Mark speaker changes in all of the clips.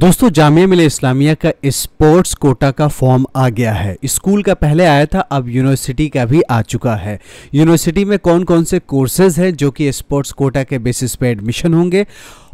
Speaker 1: दोस्तों जामिया मिल इस्लामिया का sports quota का फॉर्म आ गया है स्कूल का पहले आया था अब यूनिवर्सिटी का भी आ चुका है यूनिवर्सिटी में कौन कौन से कोर्सेज हैं जो कि स्पोर्ट्स कोटा के बेसिस पे एडमिशन होंगे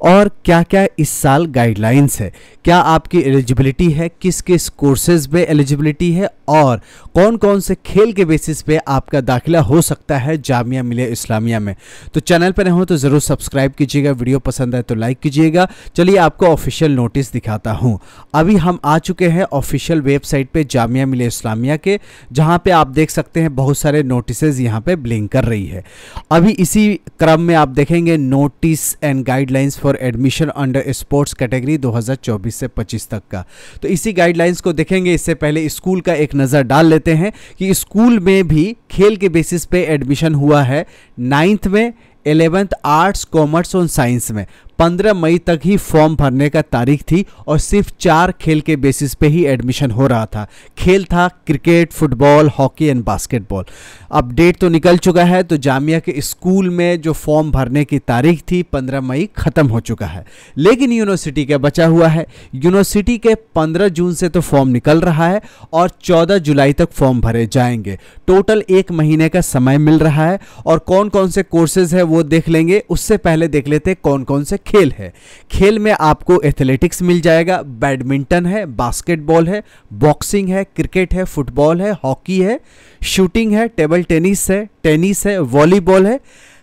Speaker 1: और क्या क्या इस साल गाइडलाइंस है क्या आपकी एलिजिबिलिटी है किस किस कोर्सेज में एलिजिबिलिटी है और कौन कौन से खेल के बेसिस पे आपका दाखिला हो सकता है जामिया मिलिया इस्लामिया में तो चैनल पर हो तो ज़रूर सब्सक्राइब कीजिएगा वीडियो पसंद आए तो लाइक कीजिएगा चलिए आपको ऑफिशियल नोटिस दिखाता हूँ अभी हम आ चुके हैं ऑफिशियल वेबसाइट पर जामिया मिलिया इस्लामिया के जहाँ पर आप देख सकते हैं बहुत सारे नोटिस यहाँ पर ब्लिंक कर रही है अभी इसी क्रम में आप देखेंगे notice and guidelines for for admission under sports category 2024 से 25 तक का तो इसी गाइडलाइंस को देखेंगे इससे पहले स्कूल का एक नज़र डाल लेते हैं कि स्कूल में भी खेल के बेसिस पे एडमिशन हुआ है नाइन्थ में एलेवेंथ आर्ट्स कॉमर्स और साइंस में 15 मई तक ही फॉर्म भरने का तारीख थी और सिर्फ चार खेल के बेसिस पे ही एडमिशन हो रहा था खेल था cricket football hockey and basketball update तो निकल चुका है तो जामिया के स्कूल में जो फॉर्म भरने की तारीख थी 15 मई ख़त्म हो चुका है लेकिन यूनिवर्सिटी का बचा हुआ है यूनिवर्सिटी के 15 जून से तो फॉर्म निकल रहा है और 14 जुलाई तक फॉर्म भरे जाएंगे टोटल एक महीने का समय मिल रहा है और कौन कौन से कोर्सेज है वो देख लेंगे उससे पहले देख लेते कौन कौन से खेल है खेल में आपको एथलेटिक्स मिल जाएगा बैडमिंटन है बास्केटबॉल है बॉक्सिंग है क्रिकेट है फुटबॉल है हॉकी है शूटिंग है टेबल टेनिस है टेनिस है वॉलीबॉल है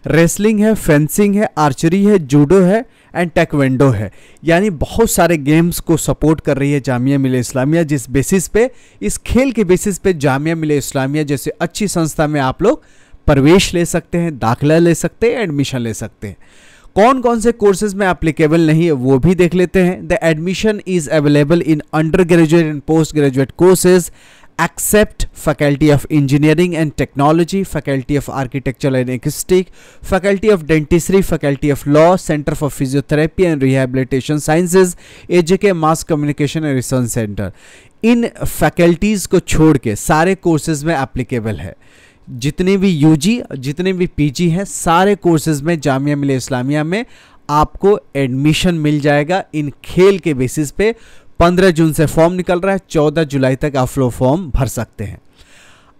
Speaker 1: रेसलिंग है फेंसिंग है आर्चरी है जूडो है एंड टेकवेंडो है यानी बहुत सारे गेम्स को सपोर्ट कर रही है जामिया मिले इस्लामिया जिस बेसिस पे इस खेल के बेसिस पे जामिया मिले इस्लामिया जैसे अच्छी संस्था में आप लोग प्रवेश ले सकते हैं दाखिला ले सकते हैं एडमिशन ले सकते हैं कौन कौन से कोर्सेज में एप्लीकेबल नहीं है वो भी देख लेते हैं the admission is available in undergraduate and postgraduate courses except faculty of engineering and technology faculty of architecture and ekistics faculty of dentistry faculty of law centre for physiotherapy and rehabilitation sciences के mass communication and research centre इन faculties को छोड़ के सारे courses में applicable है जितने भी यूजी जितने भी पीजी हैं सारे कोर्सेज में जामिया मिल इस्लामिया में आपको एडमिशन मिल जाएगा इन खेल के बेसिस पे 15 जून से फॉर्म निकल रहा है 14 जुलाई तक आप लोग फॉर्म भर सकते हैं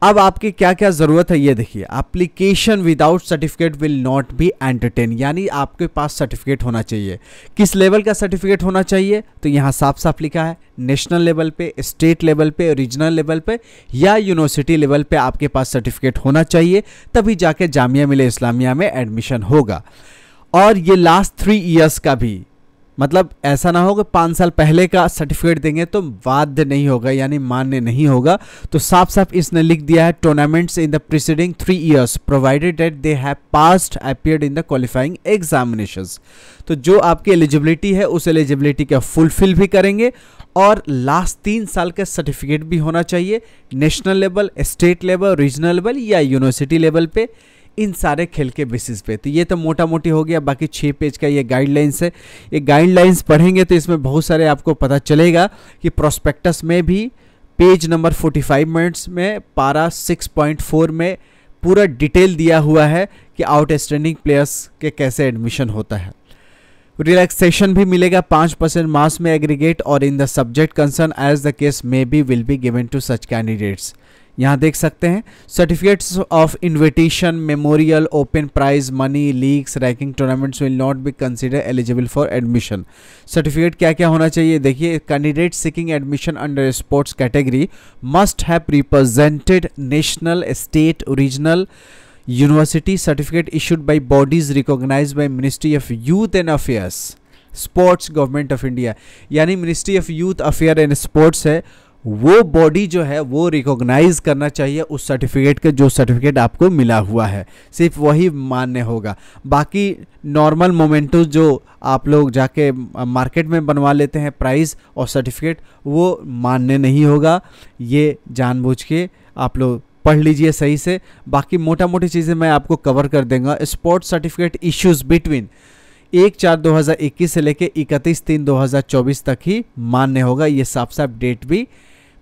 Speaker 1: अब आपकी क्या क्या ज़रूरत है ये देखिए application without certificate will not be entertain यानी आपके पास सर्टिफिकेट होना चाहिए किस लेवल का सर्टिफिकेट होना चाहिए तो यहाँ साफ साफ लिखा है नेशनल लेवल पे स्टेट लेवल पे रीजनल लेवल पे या यूनिवर्सिटी लेवल पे आपके पास सर्टिफिकेट होना चाहिए तभी जाके जामिया मिले इस्लामिया में एडमिशन होगा और ये लास्ट थ्री ईयर्स का भी मतलब ऐसा ना हो कि पाँच साल पहले का सर्टिफिकेट देंगे तो वाद्य नहीं होगा यानी मान्य नहीं होगा तो साफ साफ इसने लिख दिया है tournaments in the preceding three years provided that they have passed appeared in the qualifying examination तो जो आपकी एलिजिबिलिटी है उस एलिजिबिलिटी का फुलफिल भी करेंगे और लास्ट तीन साल का सर्टिफिकेट भी होना चाहिए national level state level regional level या यूनिवर्सिटी लेवल पे इन सारे खेल के बेसिस पे तो ये तो मोटा मोटी हो गया बाकी छः पेज का ये गाइडलाइंस है ये गाइडलाइंस पढ़ेंगे तो इसमें बहुत सारे आपको पता चलेगा कि प्रोस्पेक्टस में भी पेज नंबर 45 मिनट्स में पारा 6.4 में पूरा डिटेल दिया हुआ है कि आउटस्टैंडिंग प्लेयर्स के कैसे एडमिशन होता है रिलैक्सेशन भी मिलेगा पाँच परसेंट मार्क्स में एग्रीगेट और in the subject concern as the case may be will be given to such candidates यहाँ देख सकते हैं certificates of invitation memorial open prize money leagues ranking tournaments will not be consider eligible for admission certificate क्या क्या होना चाहिए देखिए candidate seeking admission under sports category must have represented national state original university certificate issued by bodies recognize by ministry of youth and affairs sports government of India यानी ministry of youth affair and sports है वो body जो है वो recognise करना चाहिए उस certificate का जो सर्टिफिकेट आपको मिला हुआ है सिर्फ वही मान्य होगा बाकी नॉर्मल मोमेंटो जो आप लोग जाके मार्केट में बनवा लेते हैं प्राइस और सर्टिफिकेट वो मान्य नहीं होगा ये जानबूझ के आप लोग पढ़ लीजिए सही से बाकी मोटा मोटी चीज़ें मैं आपको कवर कर देंगा स्पोर्ट्स सर्टिफिकेट इश्यूज़ बिटवीन एक चार 2021 से लेकर इकतीस तीन 2024 तक ही मान्य होगा ये साफ साफ डेट भी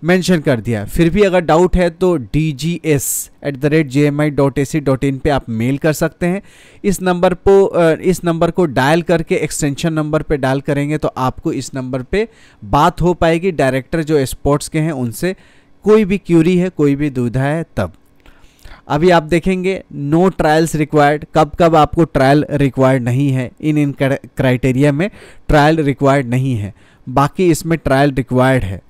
Speaker 1: मेंशन कर दिया फिर भी अगर डाउट है तो D G S at the rate J M I dot A C dot in पर आप मेल कर सकते हैं इस नंबर को इस नंबर को डायल करके एक्सटेंशन नंबर पे डायल करेंगे तो आपको इस नंबर पे बात हो पाएगी डायरेक्टर जो स्पोर्ट्स के हैं उनसे कोई भी क्यूरी है कोई भी दुविधा है तब अभी आप देखेंगे नो ट्रायल्स रिक्वायर्ड कब कब आपको ट्रायल रिक्वायर्ड नहीं है इन इन क्राइटेरिया में ट्रायल रिक्वायर्ड नहीं है बाकी इसमें ट्रायल रिक्वायर्ड है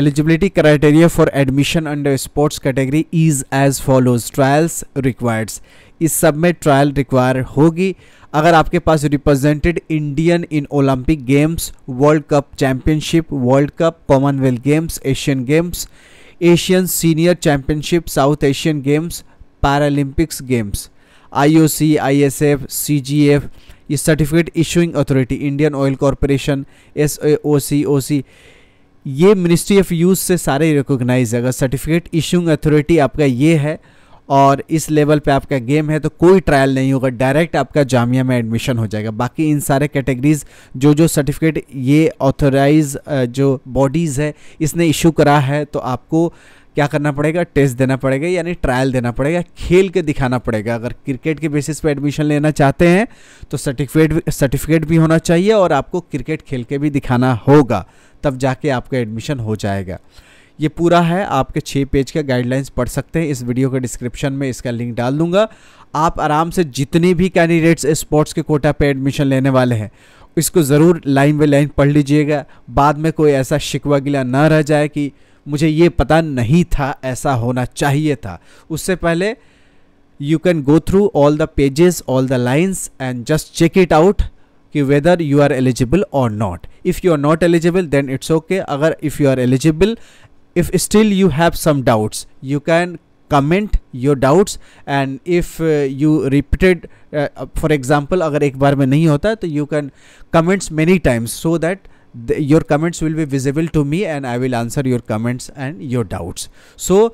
Speaker 1: eligibility criteria for admission under sports category is as follows trials requires इस सब में ट्रायल रिक्वायर होगी अगर आपके पास represented Indian in Olympic games world cup championship world cup Commonwealth games Asian games Asian senior championship South Asian games Paralympics games IOC, ISF, CGF ये certificate issuing authority Indian Oil Corporation S C O C ये ministry of youth से सारे recognise है अगर certificate issuing authority आपका ये है और इस लेवल पे आपका गेम है तो कोई ट्रायल नहीं होगा डायरेक्ट आपका जामिया में एडमिशन हो जाएगा बाकी इन सारे कैटेगरीज जो जो सर्टिफिकेट ये ऑथोराइज जो बॉडीज़ है इसने इशू करा है तो आपको क्या करना पड़ेगा टेस्ट देना पड़ेगा यानी ट्रायल देना पड़ेगा खेल के दिखाना पड़ेगा अगर क्रिकेट के बेसिस पर एडमिशन लेना चाहते हैं तो सर्टिफिकेट सर्टिफिकेट भी होना चाहिए और आपको क्रिकेट खेल के भी दिखाना होगा तब जाके आपका एडमिशन हो जाएगा ये पूरा है आपके छः पेज का गाइडलाइंस पढ़ सकते हैं इस वीडियो के डिस्क्रिप्शन में इसका लिंक डाल दूंगा आप आराम से जितने भी कैंडिडेट्स स्पोर्ट्स के कोटा पे एडमिशन लेने वाले हैं इसको ज़रूर लाइन बाई लाइन पढ़ लीजिएगा बाद में कोई ऐसा शिकवा गिला ना रह जाए कि मुझे ये पता नहीं था ऐसा होना चाहिए था उससे पहले you can go through all the pages all the lines and just check it out कि वेदर यू आर एलिजिबल और not if you are not eligible then it's okay अगर if you are eligible if still you have some doubts you can comment your doubts and if you repeated for example अगर एक बार में नहीं होता तो you can comments many times so that your comments will भी visible to me and I will answer your comments and your doubts so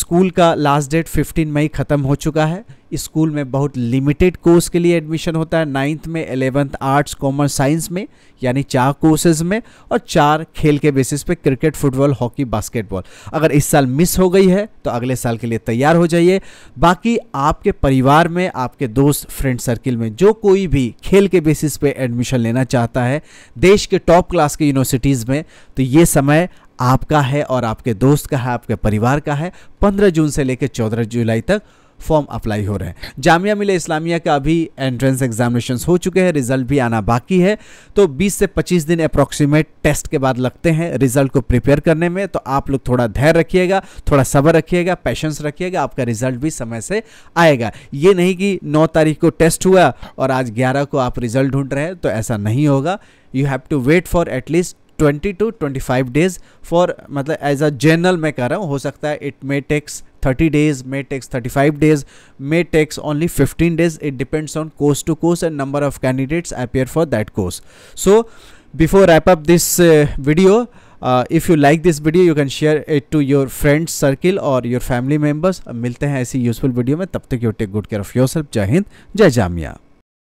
Speaker 1: school का last date fifteen May ख़त्म हो चुका है स्कूल में बहुत लिमिटेड कोर्स के लिए एडमिशन होता है नाइन्थ में एलेवंथ आर्ट्स कॉमर्स साइंस में यानी चार कोर्सेज में और चार खेल के बेसिस पे क्रिकेट फुटबॉल हॉकी बास्केटबॉल अगर इस साल मिस हो गई है तो अगले साल के लिए तैयार हो जाइए बाकी आपके परिवार में आपके दोस्त फ्रेंड सर्किल में जो कोई भी खेल के बेसिस पे एडमिशन लेना चाहता है देश के टॉप क्लास के यूनिवर्सिटीज़ में तो ये समय आपका है और आपके दोस्त का है आपके परिवार का है 15 जून से लेकर 14 जुलाई तक फॉर्म अप्लाई हो रहे हैं जामिया मिले इस्लामिया का अभी एंट्रेंस एग्जामिनेशन हो चुके हैं रिजल्ट भी आना बाकी है तो 20 से 25 दिन अप्रॉक्सीमेट टेस्ट के बाद लगते हैं रिजल्ट को प्रिपेयर करने में तो आप लोग थोड़ा धैर्य रखिएगा थोड़ा सबर रखिएगा पैशंस रखिएगा आपका रिजल्ट भी समय से आएगा ये नहीं कि नौ तारीख को टेस्ट हुआ और आज ग्यारह को आप रिजल्ट ढूंढ रहे हैं तो ऐसा नहीं होगा you have to wait for at least twenty two twenty five days for मतलब एज अ जनरल मैं कह रहा हूँ हो सकता है it may takes 30 days may takes 35 days may takes only 15 days it depends on course to course and number of candidates appear for that course so before wrap up this uh, video uh, if you like this video you can share it to your friends circle or your family members मिलते हैं ऐसी useful video mein. तब तक take take good care of yourself जय हिंद